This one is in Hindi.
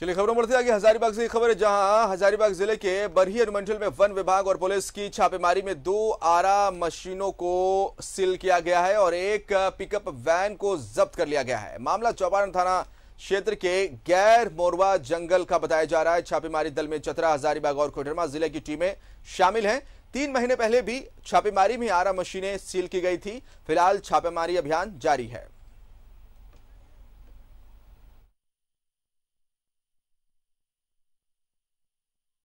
चलिए खबरों बढ़ती आगे हजारीबाग से खबर है जहां हजारीबाग जिले के बरही अनुमंडल में वन विभाग और पुलिस की छापेमारी में दो आरा मशीनों को सील किया गया है और एक पिकअप वैन को जब्त कर लिया गया है मामला चौपारण थाना क्षेत्र के गैर मोरवा जंगल का बताया जा रहा है छापेमारी दल में चतरा हजारीबाग और कोडरमा जिले की टीमें शामिल हैं तीन महीने पहले भी छापेमारी में आरा मशीनें सील की गई थी फिलहाल छापेमारी अभियान जारी है